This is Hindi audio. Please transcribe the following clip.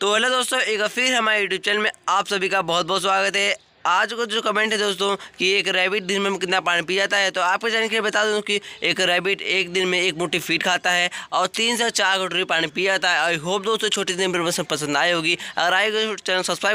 तो हेलो दोस्तों एक फिर हमारे यूट्यूब चैनल में आप सभी का बहुत बहुत स्वागत है आज का जो कमेंट है दोस्तों कि एक रैबिट दिन में कितना पानी पी जाता है तो आपको जानकारी बता दूं कि एक रैबिट एक दिन में एक मुट्ठी फीट खाता है और तीन से चार कटोरी पानी पी जाता है आई होप दोस्तों छोटी दिन में पसंद आई होगी अगर आएगा तो चैनल सब्सक्राइब